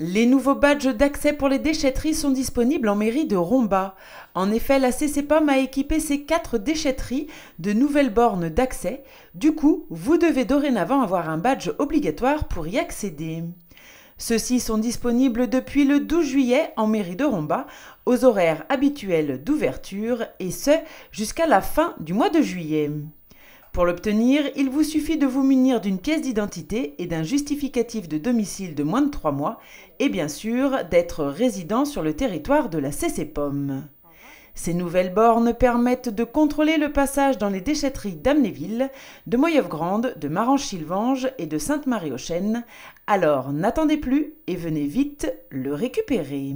Les nouveaux badges d'accès pour les déchetteries sont disponibles en mairie de Romba. En effet, la CCPOM a équipé ses quatre déchetteries de nouvelles bornes d'accès. Du coup, vous devez dorénavant avoir un badge obligatoire pour y accéder. Ceux-ci sont disponibles depuis le 12 juillet en mairie de Romba, aux horaires habituels d'ouverture, et ce, jusqu'à la fin du mois de juillet. Pour l'obtenir, il vous suffit de vous munir d'une pièce d'identité et d'un justificatif de domicile de moins de 3 mois, et bien sûr d'être résident sur le territoire de la CCPOM. Ces nouvelles bornes permettent de contrôler le passage dans les déchetteries d'Amnéville, de moyeuf grande de Marange-Chilvange et de Sainte-Marie-aux-Chênes. Alors n'attendez plus et venez vite le récupérer.